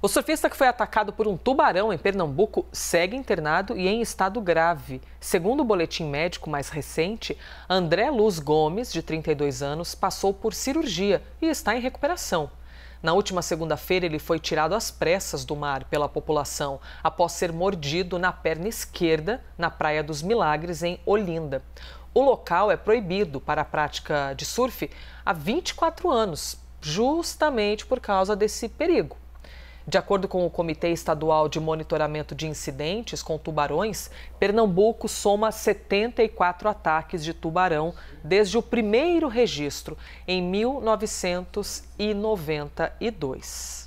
O surfista que foi atacado por um tubarão em Pernambuco segue internado e em estado grave. Segundo o boletim médico mais recente, André Luz Gomes, de 32 anos, passou por cirurgia e está em recuperação. Na última segunda-feira, ele foi tirado às pressas do mar pela população após ser mordido na perna esquerda na Praia dos Milagres, em Olinda. O local é proibido para a prática de surf há 24 anos, justamente por causa desse perigo. De acordo com o Comitê Estadual de Monitoramento de Incidentes com Tubarões, Pernambuco soma 74 ataques de tubarão desde o primeiro registro, em 1992.